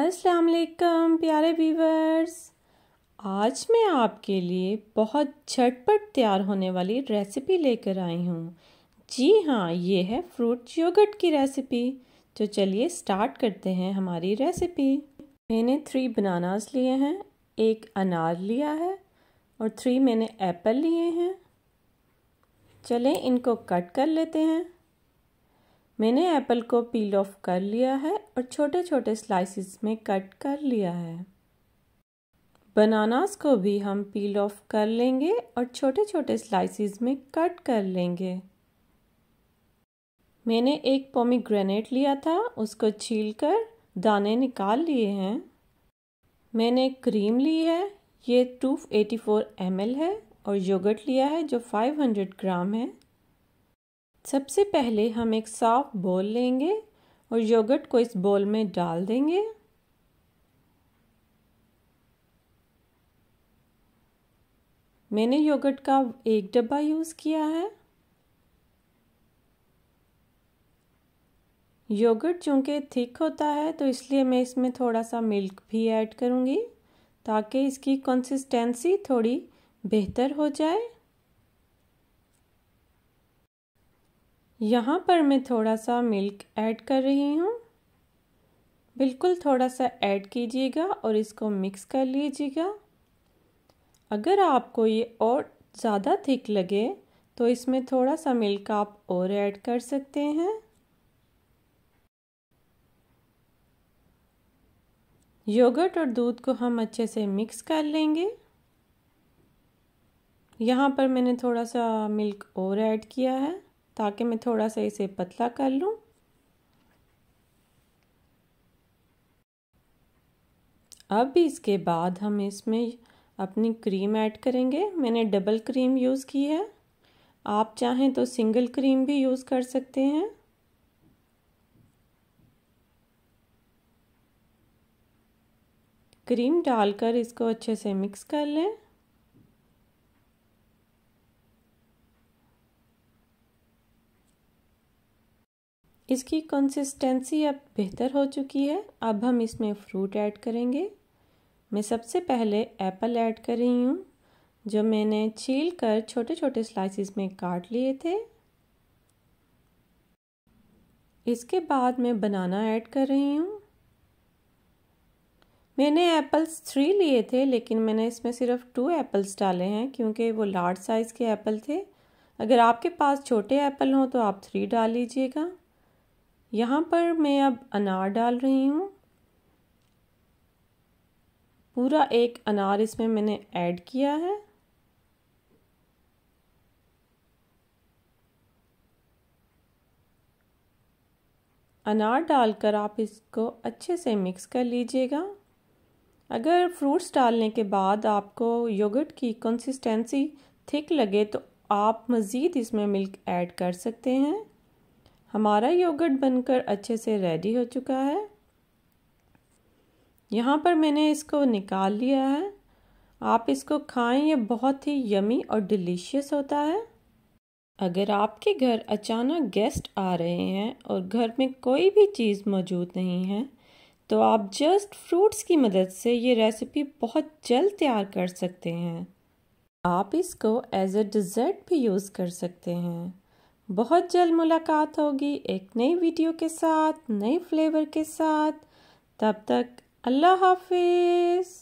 अस्सलाम वालेकुम प्यारे व्यूवर्स आज मैं आपके लिए बहुत झटपट तैयार होने वाली रेसिपी लेकर आई हूँ जी हाँ ये है फ्रूट योगर्ट की रेसिपी तो चलिए स्टार्ट करते हैं हमारी रेसिपी मैंने थ्री बनानास लिए हैं एक अनार लिया है और थ्री मैंने एप्पल लिए हैं चलें इनको कट कर लेते हैं मैंने एप्पल को पील ऑफ कर लिया है और छोटे छोटे स्लाइसिस में कट कर लिया है बनानास को भी हम पील ऑफ कर लेंगे और छोटे छोटे स्लाइसिस में कट कर लेंगे मैंने एक पोमीग्रेनेट लिया था उसको छील कर दाने निकाल लिए हैं मैंने क्रीम ली है ये टू एटी फोर एम है और योगर्ट लिया है जो 500 ग्राम है सबसे पहले हम एक साफ बोल लेंगे और योगर्ट को इस बोल में डाल देंगे मैंने योगर्ट का एक डब्बा यूज़ किया है योगर्ट चूँकि थिक होता है तो इसलिए मैं इसमें थोड़ा सा मिल्क भी ऐड करूँगी ताकि इसकी कंसिस्टेंसी थोड़ी बेहतर हो जाए यहाँ पर मैं थोड़ा सा मिल्क ऐड कर रही हूँ बिल्कुल थोड़ा सा ऐड कीजिएगा और इसको मिक्स कर लीजिएगा अगर आपको ये और ज़्यादा थिक लगे तो इसमें थोड़ा सा मिल्क आप और ऐड कर सकते हैं योगर्ट और दूध को हम अच्छे से मिक्स कर लेंगे यहाँ पर मैंने थोड़ा सा मिल्क और ऐड किया है ताकि मैं थोड़ा सा इसे पतला कर लूँ अब इसके बाद हम इसमें अपनी क्रीम ऐड करेंगे मैंने डबल क्रीम यूज़ की है आप चाहें तो सिंगल क्रीम भी यूज़ कर सकते हैं क्रीम डालकर इसको अच्छे से मिक्स कर लें इसकी कंसिस्टेंसी अब बेहतर हो चुकी है अब हम इसमें फ्रूट ऐड करेंगे मैं सबसे पहले एप्पल ऐड कर रही हूँ जो मैंने छील कर छोटे छोटे स्लाइसिस में काट लिए थे इसके बाद मैं बनाना ऐड कर रही हूँ मैंने एप्पल्स थ्री लिए थे लेकिन मैंने इसमें सिर्फ टू एप्पल्स डाले हैं क्योंकि वो लार्ज साइज़ के एप्पल थे अगर आपके पास छोटे एप्पल हों तो आप थ्री डाल लीजिएगा यहाँ पर मैं अब अनार डाल रही हूँ पूरा एक अनार इसमें मैंने ऐड किया है अनार डालकर आप इसको अच्छे से मिक्स कर लीजिएगा अगर फ्रूट्स डालने के बाद आपको योगर्ट की कंसिस्टेंसी थिक लगे तो आप मज़ीद इसमें मिल्क ऐड कर सकते हैं हमारा योगर्ट बनकर अच्छे से रेडी हो चुका है यहाँ पर मैंने इसको निकाल लिया है आप इसको खाएं ये बहुत ही यमी और डिलीशियस होता है अगर आपके घर अचानक गेस्ट आ रहे हैं और घर में कोई भी चीज़ मौजूद नहीं है तो आप जस्ट फ्रूट्स की मदद से ये रेसिपी बहुत जल्द तैयार कर सकते हैं आप इसको एज अ डिज़र्ट भी यूज़ कर सकते हैं बहुत जल्द मुलाकात होगी एक नई वीडियो के साथ नए फ्लेवर के साथ तब तक अल्लाह हाफिज़